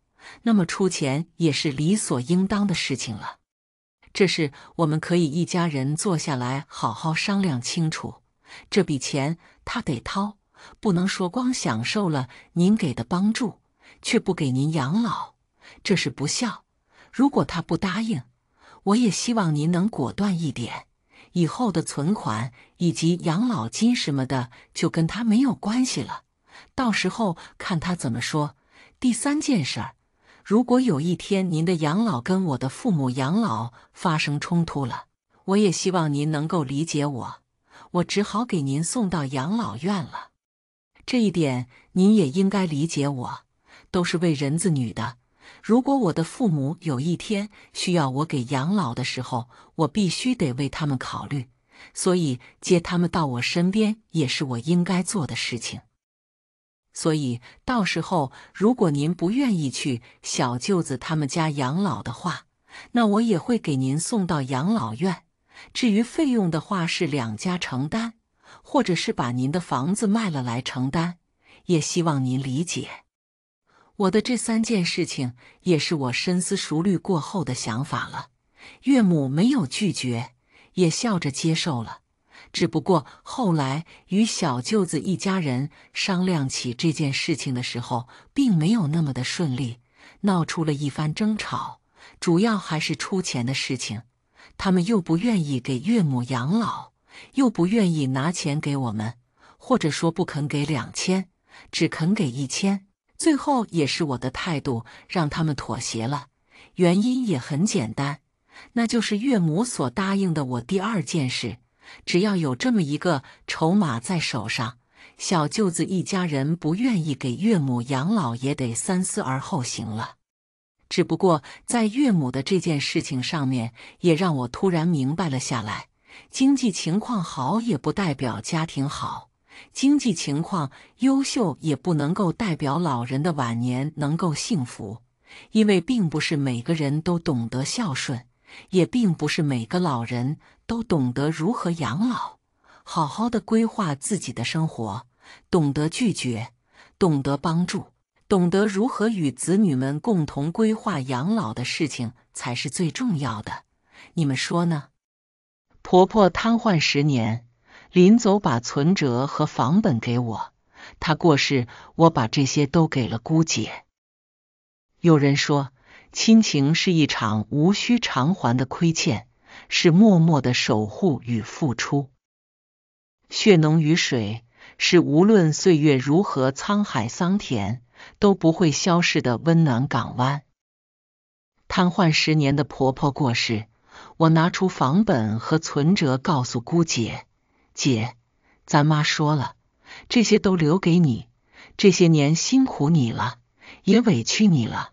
那么出钱也是理所应当的事情了。这事我们可以一家人坐下来好好商量清楚。这笔钱他得掏，不能说光享受了您给的帮助，却不给您养老，这是不孝。如果他不答应，我也希望您能果断一点。以后的存款以及养老金什么的，就跟他没有关系了。到时候看他怎么说。第三件事儿，如果有一天您的养老跟我的父母养老发生冲突了，我也希望您能够理解我，我只好给您送到养老院了。这一点您也应该理解我，都是为人子女的。如果我的父母有一天需要我给养老的时候，我必须得为他们考虑，所以接他们到我身边也是我应该做的事情。所以到时候，如果您不愿意去小舅子他们家养老的话，那我也会给您送到养老院。至于费用的话，是两家承担，或者是把您的房子卖了来承担，也希望您理解。我的这三件事情也是我深思熟虑过后的想法了，岳母没有拒绝，也笑着接受了。只不过后来与小舅子一家人商量起这件事情的时候，并没有那么的顺利，闹出了一番争吵。主要还是出钱的事情，他们又不愿意给岳母养老，又不愿意拿钱给我们，或者说不肯给两千，只肯给一千。最后也是我的态度让他们妥协了，原因也很简单，那就是岳母所答应的我第二件事，只要有这么一个筹码在手上，小舅子一家人不愿意给岳母养老也得三思而后行了。只不过在岳母的这件事情上面，也让我突然明白了下来，经济情况好也不代表家庭好。经济情况优秀也不能够代表老人的晚年能够幸福，因为并不是每个人都懂得孝顺，也并不是每个老人都懂得如何养老。好好的规划自己的生活，懂得拒绝，懂得帮助，懂得如何与子女们共同规划养老的事情才是最重要的。你们说呢？婆婆瘫痪十年。临走把存折和房本给我，他过世，我把这些都给了姑姐。有人说，亲情是一场无需偿还的亏欠，是默默的守护与付出。血浓于水，是无论岁月如何沧海桑田，都不会消逝的温暖港湾。瘫痪十年的婆婆过世，我拿出房本和存折，告诉姑姐。姐，咱妈说了，这些都留给你，这些年辛苦你了，也委屈你了。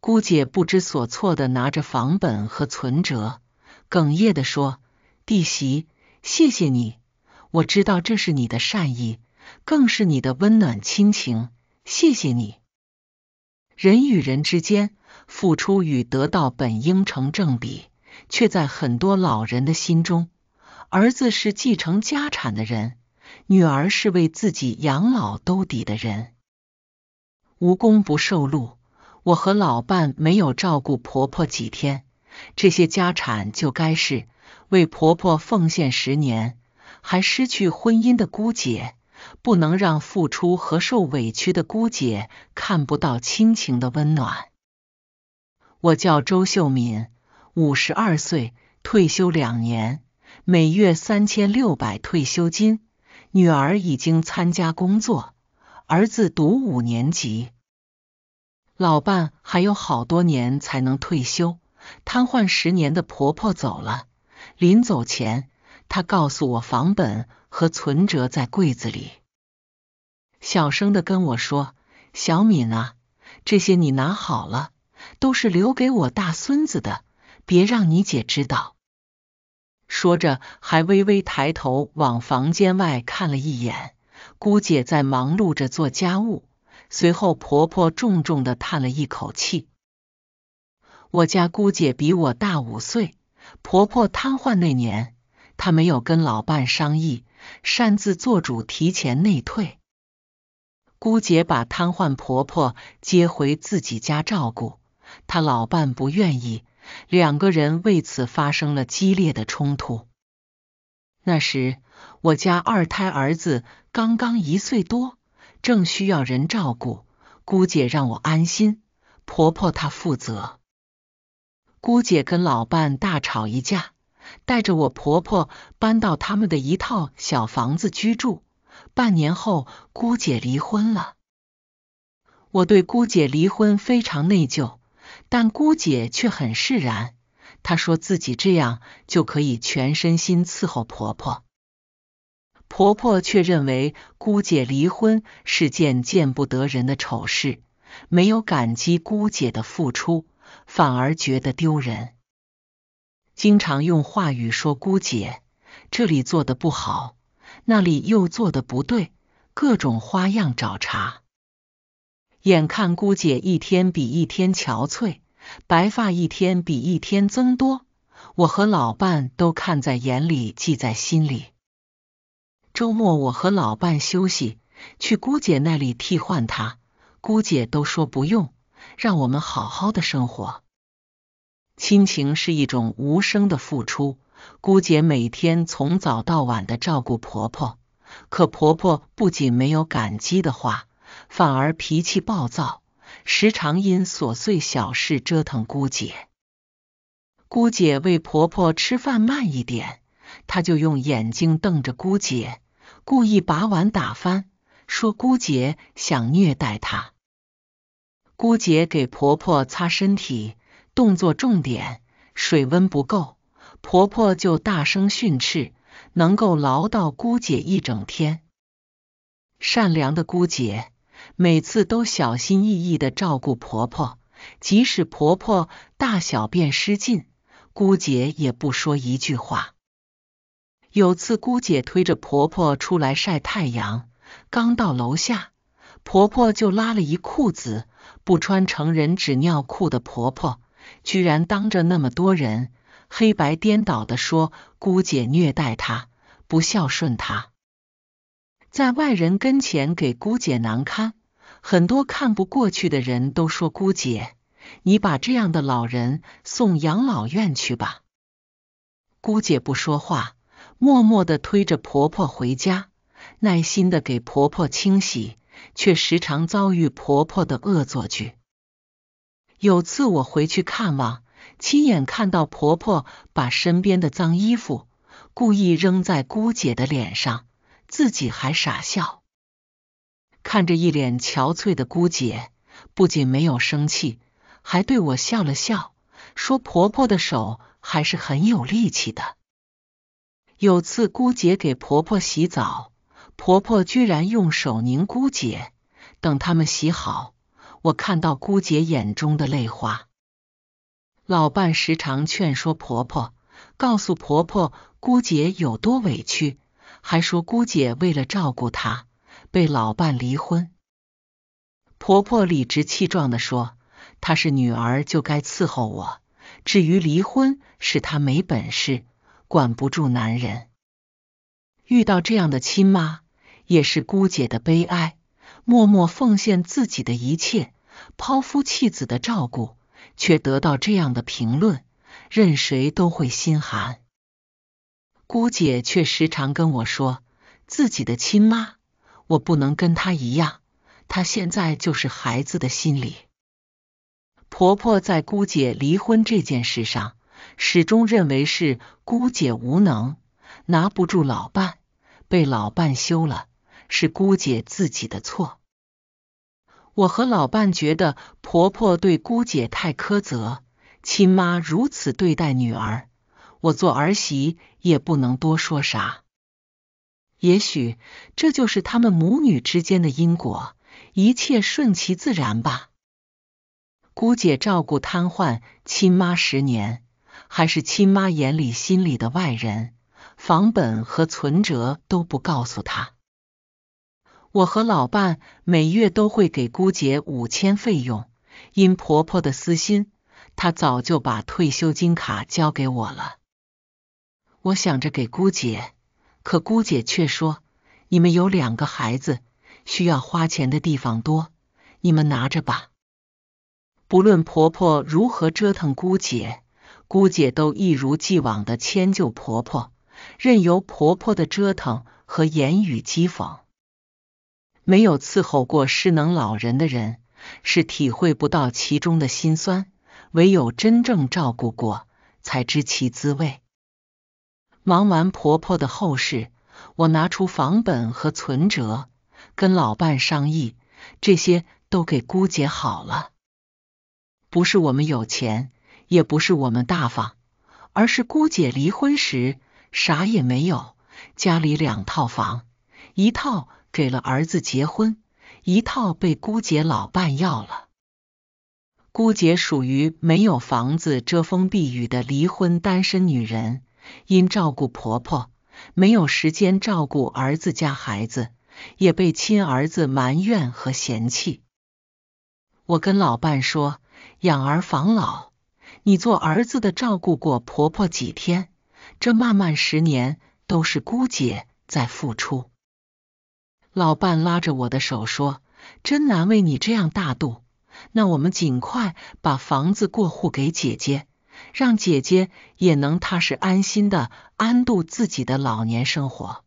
姑姐不知所措的拿着房本和存折，哽咽的说：“弟媳，谢谢你，我知道这是你的善意，更是你的温暖亲情，谢谢你。人与人之间，付出与得到本应成正比，却在很多老人的心中。”儿子是继承家产的人，女儿是为自己养老兜底的人。无功不受禄，我和老伴没有照顾婆婆几天，这些家产就该是为婆婆奉献十年。还失去婚姻的姑姐，不能让付出和受委屈的姑姐看不到亲情的温暖。我叫周秀敏，五十二岁，退休两年。每月三千六百退休金，女儿已经参加工作，儿子读五年级。老伴还有好多年才能退休，瘫痪十年的婆婆走了，临走前，她告诉我房本和存折在柜子里，小声的跟我说：“小敏啊，这些你拿好了，都是留给我大孙子的，别让你姐知道。”说着，还微微抬头往房间外看了一眼，姑姐在忙碌着做家务。随后，婆婆重重的叹了一口气：“我家姑姐比我大五岁。婆婆瘫痪那年，她没有跟老伴商议，擅自做主提前内退。姑姐把瘫痪婆婆接回自己家照顾，她老伴不愿意。”两个人为此发生了激烈的冲突。那时，我家二胎儿子刚刚一岁多，正需要人照顾。姑姐让我安心，婆婆她负责。姑姐跟老伴大吵一架，带着我婆婆搬到他们的一套小房子居住。半年后，姑姐离婚了。我对姑姐离婚非常内疚。但姑姐却很释然，她说自己这样就可以全身心伺候婆婆。婆婆却认为姑姐离婚是件见不得人的丑事，没有感激姑姐的付出，反而觉得丢人，经常用话语说姑姐这里做的不好，那里又做的不对，各种花样找茬。眼看姑姐一天比一天憔悴，白发一天比一天增多，我和老伴都看在眼里，记在心里。周末我和老伴休息，去姑姐那里替换她，姑姐都说不用，让我们好好的生活。亲情是一种无声的付出，姑姐每天从早到晚的照顾婆婆，可婆婆不仅没有感激的话。反而脾气暴躁，时常因琐碎小事折腾姑姐。姑姐为婆婆吃饭慢一点，她就用眼睛瞪着姑姐，故意把碗打翻，说姑姐想虐待她。姑姐给婆婆擦身体，动作重点，水温不够，婆婆就大声训斥，能够唠叨姑姐一整天。善良的姑姐。每次都小心翼翼的照顾婆婆，即使婆婆大小便失禁，姑姐也不说一句话。有次姑姐推着婆婆出来晒太阳，刚到楼下，婆婆就拉了一裤子。不穿成人纸尿裤的婆婆，居然当着那么多人，黑白颠倒的说姑姐虐待她，不孝顺她，在外人跟前给姑姐难堪。很多看不过去的人都说：“姑姐，你把这样的老人送养老院去吧。”姑姐不说话，默默的推着婆婆回家，耐心的给婆婆清洗，却时常遭遇婆婆的恶作剧。有次我回去看望，亲眼看到婆婆把身边的脏衣服故意扔在姑姐的脸上，自己还傻笑。看着一脸憔悴的姑姐，不仅没有生气，还对我笑了笑，说：“婆婆的手还是很有力气的。”有次姑姐给婆婆洗澡，婆婆居然用手拧姑姐。等他们洗好，我看到姑姐眼中的泪花。老伴时常劝说婆婆，告诉婆婆姑姐有多委屈，还说姑姐为了照顾她。被老伴离婚，婆婆理直气壮的说：“她是女儿就该伺候我，至于离婚是她没本事，管不住男人。”遇到这样的亲妈，也是姑姐的悲哀。默默奉献自己的一切，抛夫弃子的照顾，却得到这样的评论，任谁都会心寒。姑姐却时常跟我说自己的亲妈。我不能跟她一样，她现在就是孩子的心理。婆婆在姑姐离婚这件事上，始终认为是姑姐无能，拿不住老伴，被老伴休了，是姑姐自己的错。我和老伴觉得婆婆对姑姐太苛责，亲妈如此对待女儿，我做儿媳也不能多说啥。也许这就是他们母女之间的因果，一切顺其自然吧。姑姐照顾瘫痪亲妈十年，还是亲妈眼里心里的外人，房本和存折都不告诉她。我和老伴每月都会给姑姐五千费用，因婆婆的私心，她早就把退休金卡交给我了。我想着给姑姐。可姑姐却说：“你们有两个孩子，需要花钱的地方多，你们拿着吧。”不论婆婆如何折腾，姑姐，姑姐都一如既往的迁就婆婆，任由婆婆的折腾和言语讥讽。没有伺候过失能老人的人，是体会不到其中的辛酸，唯有真正照顾过，才知其滋味。忙完婆婆的后事，我拿出房本和存折，跟老伴商议，这些都给姑姐好了。不是我们有钱，也不是我们大方，而是姑姐离婚时啥也没有，家里两套房，一套给了儿子结婚，一套被姑姐老伴要了。姑姐属于没有房子遮风避雨的离婚单身女人。因照顾婆婆，没有时间照顾儿子家孩子，也被亲儿子埋怨和嫌弃。我跟老伴说，养儿防老，你做儿子的照顾过婆婆几天，这漫漫十年都是姑姐在付出。老伴拉着我的手说，真难为你这样大度，那我们尽快把房子过户给姐姐。让姐姐也能踏实安心的安度自己的老年生活。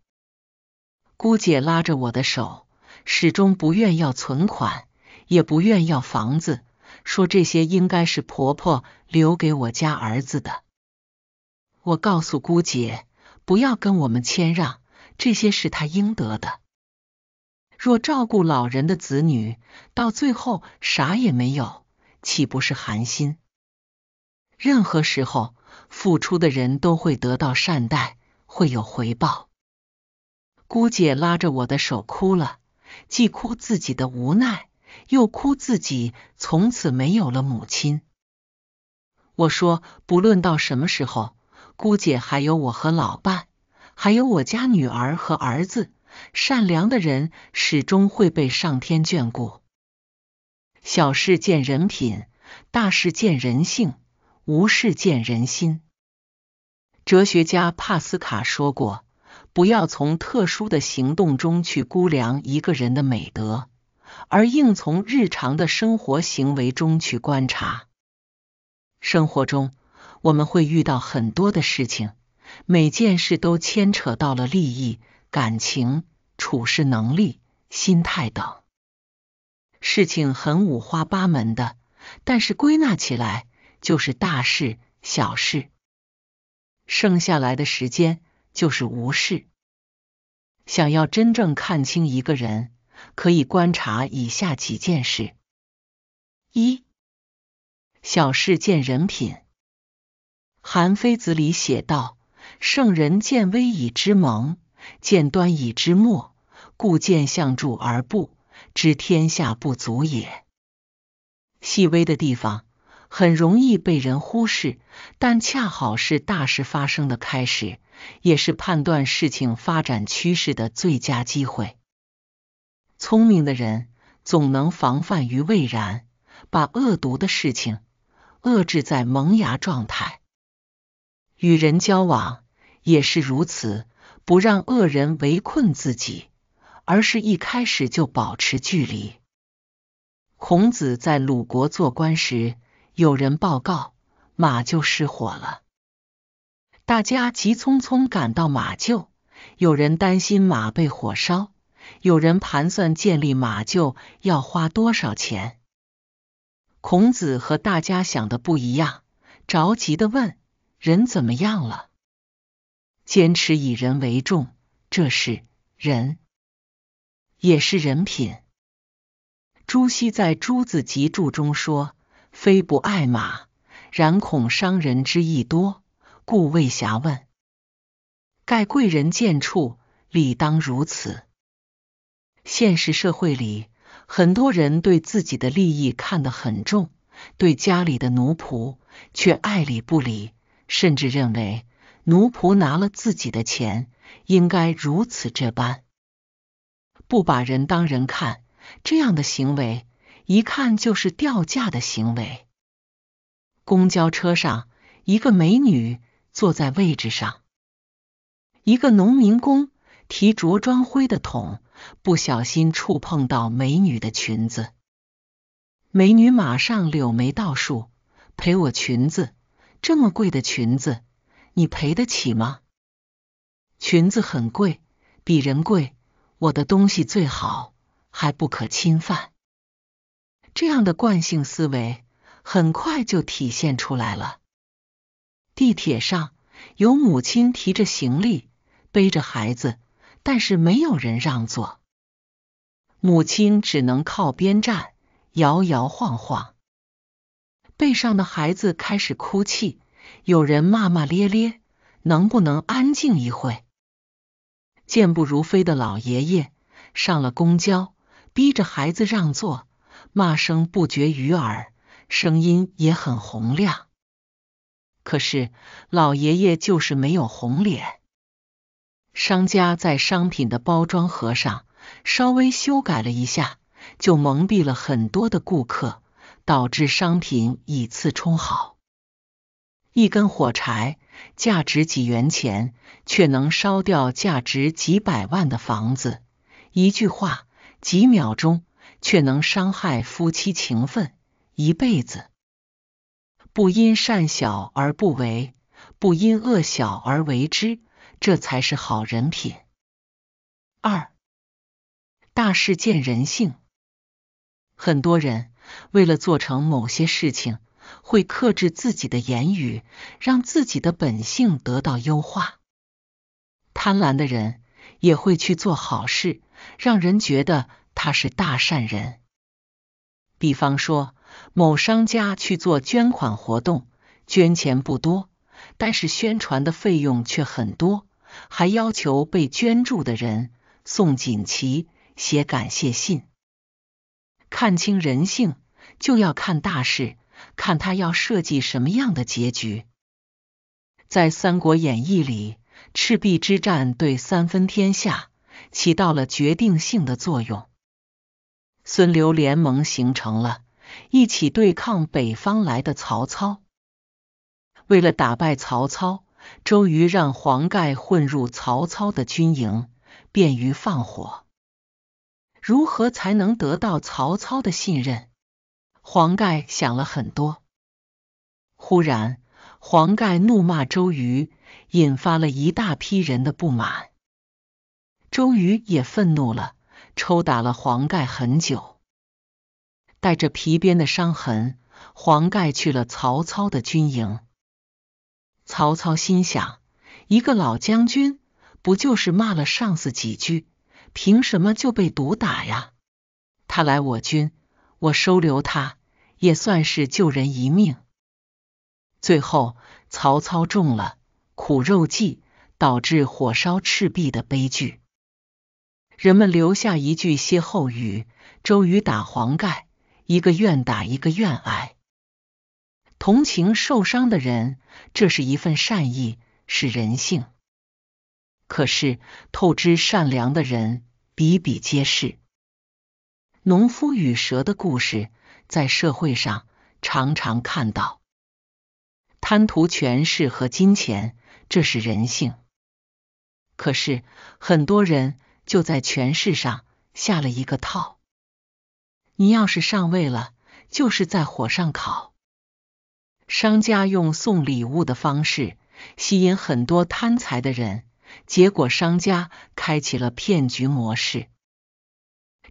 姑姐拉着我的手，始终不愿要存款，也不愿要房子，说这些应该是婆婆留给我家儿子的。我告诉姑姐，不要跟我们谦让，这些是她应得的。若照顾老人的子女，到最后啥也没有，岂不是寒心？任何时候，付出的人都会得到善待，会有回报。姑姐拉着我的手哭了，既哭自己的无奈，又哭自己从此没有了母亲。我说，不论到什么时候，姑姐还有我和老伴，还有我家女儿和儿子。善良的人始终会被上天眷顾。小事见人品，大事见人性。无事见人心。哲学家帕斯卡说过：“不要从特殊的行动中去估量一个人的美德，而应从日常的生活行为中去观察。”生活中我们会遇到很多的事情，每件事都牵扯到了利益、感情、处事能力、心态等，事情很五花八门的，但是归纳起来。就是大事、小事，剩下来的时间就是无事。想要真正看清一个人，可以观察以下几件事：一、小事见人品。韩非子里写道：“圣人见微以知萌，见端以知末，故见相著而不知天下不足也。”细微的地方。很容易被人忽视，但恰好是大事发生的开始，也是判断事情发展趋势的最佳机会。聪明的人总能防范于未然，把恶毒的事情遏制在萌芽状态。与人交往也是如此，不让恶人围困自己，而是一开始就保持距离。孔子在鲁国做官时。有人报告马厩失火了，大家急匆匆赶到马厩。有人担心马被火烧，有人盘算建立马厩要花多少钱。孔子和大家想的不一样，着急的问：“人怎么样了？”坚持以人为重，这是人，也是人品。朱熹在《朱子集注》中说。非不爱马，然恐伤人之意多，故未暇问。盖贵人见处，理当如此。现实社会里，很多人对自己的利益看得很重，对家里的奴仆却爱理不理，甚至认为奴仆拿了自己的钱，应该如此这般，不把人当人看，这样的行为。一看就是掉价的行为。公交车上，一个美女坐在位置上，一个农民工提着装灰的桶，不小心触碰到美女的裙子，美女马上柳眉倒竖：“赔我裙子！这么贵的裙子，你赔得起吗？”裙子很贵，比人贵，我的东西最好，还不可侵犯。这样的惯性思维很快就体现出来了。地铁上有母亲提着行李，背着孩子，但是没有人让座，母亲只能靠边站，摇摇晃晃，背上的孩子开始哭泣。有人骂骂咧咧：“能不能安静一会？”健步如飞的老爷爷上了公交，逼着孩子让座。骂声不绝于耳，声音也很洪亮。可是老爷爷就是没有红脸。商家在商品的包装盒上稍微修改了一下，就蒙蔽了很多的顾客，导致商品以次充好。一根火柴价值几元钱，却能烧掉价值几百万的房子。一句话，几秒钟。却能伤害夫妻情分一辈子。不因善小而不为，不因恶小而为之，这才是好人品。二，大事见人性。很多人为了做成某些事情，会克制自己的言语，让自己的本性得到优化。贪婪的人也会去做好事，让人觉得。他是大善人。比方说，某商家去做捐款活动，捐钱不多，但是宣传的费用却很多，还要求被捐助的人送锦旗、写感谢信。看清人性，就要看大事，看他要设计什么样的结局。在《三国演义》里，赤壁之战对三分天下起到了决定性的作用。孙刘联盟形成了，一起对抗北方来的曹操。为了打败曹操，周瑜让黄盖混入曹操的军营，便于放火。如何才能得到曹操的信任？黄盖想了很多。忽然，黄盖怒骂周瑜，引发了一大批人的不满。周瑜也愤怒了。抽打了黄盖很久，带着皮鞭的伤痕，黄盖去了曹操的军营。曹操心想，一个老将军，不就是骂了上司几句，凭什么就被毒打呀？他来我军，我收留他，也算是救人一命。最后，曹操中了苦肉计，导致火烧赤壁的悲剧。人们留下一句歇后语：“周瑜打黄盖，一个愿打，一个愿挨。”同情受伤的人，这是一份善意，是人性。可是透支善良的人比比皆是。农夫与蛇的故事在社会上常常看到，贪图权势和金钱，这是人性。可是很多人。就在权势上下了一个套，你要是上位了，就是在火上烤。商家用送礼物的方式吸引很多贪财的人，结果商家开启了骗局模式，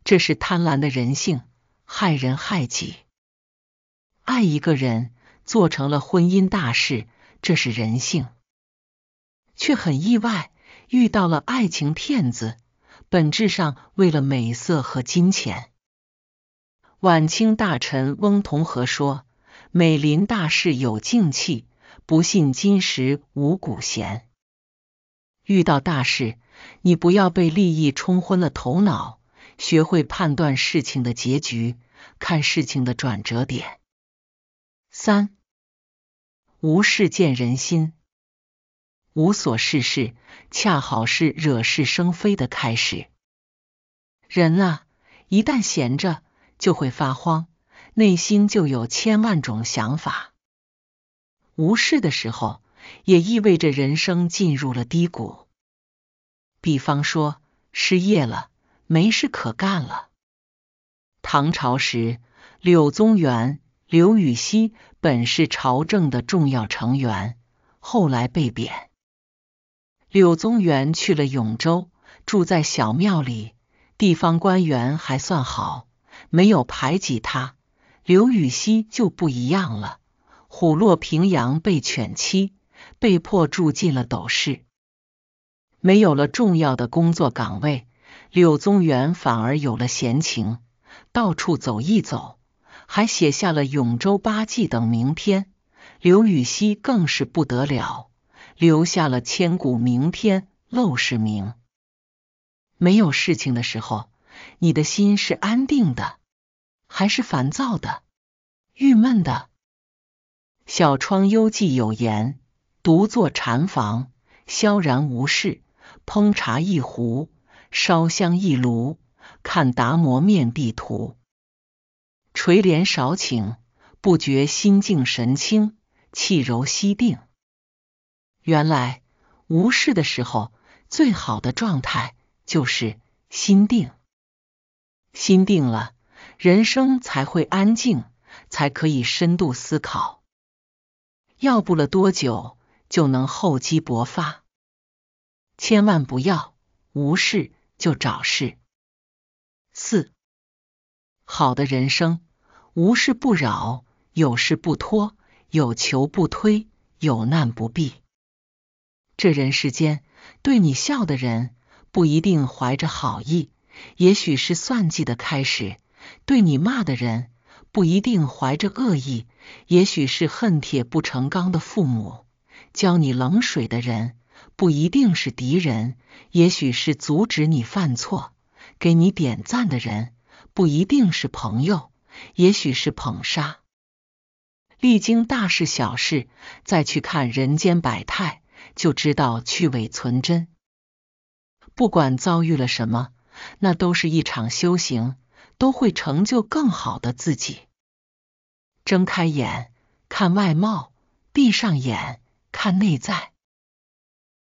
这是贪婪的人性，害人害己。爱一个人做成了婚姻大事，这是人性，却很意外遇到了爱情骗子。本质上为了美色和金钱。晚清大臣翁同和说：“美林大事有静气，不信今时无古贤。”遇到大事，你不要被利益冲昏了头脑，学会判断事情的结局，看事情的转折点。三，无事见人心。无所事事，恰好是惹是生非的开始。人啊，一旦闲着，就会发慌，内心就有千万种想法。无事的时候，也意味着人生进入了低谷。比方说，失业了，没事可干了。唐朝时，柳宗元、刘禹锡本是朝政的重要成员，后来被贬。柳宗元去了永州，住在小庙里，地方官员还算好，没有排挤他。刘禹锡就不一样了，虎落平阳被犬欺，被迫住进了斗室。没有了重要的工作岗位，柳宗元反而有了闲情，到处走一走，还写下了《永州八记》等名篇。刘禹锡更是不得了。留下了千古名篇《陋室铭》。没有事情的时候，你的心是安定的，还是烦躁的、郁闷的？小窗幽寂有言，独坐禅房，萧然无事，烹茶一壶，烧香一炉，看达摩面壁图，垂帘少顷，不觉心静神清，气柔息定。原来无事的时候，最好的状态就是心定。心定了，人生才会安静，才可以深度思考。要不了多久，就能厚积薄发。千万不要无事就找事。四，好的人生，无事不扰，有事不拖，有求不推，有难不避。这人世间，对你笑的人不一定怀着好意，也许是算计的开始；对你骂的人不一定怀着恶意，也许是恨铁不成钢的父母；教你冷水的人不一定是敌人，也许是阻止你犯错；给你点赞的人不一定是朋友，也许是捧杀。历经大事小事，再去看人间百态。就知道去伪存真，不管遭遇了什么，那都是一场修行，都会成就更好的自己。睁开眼看外貌，闭上眼看内在。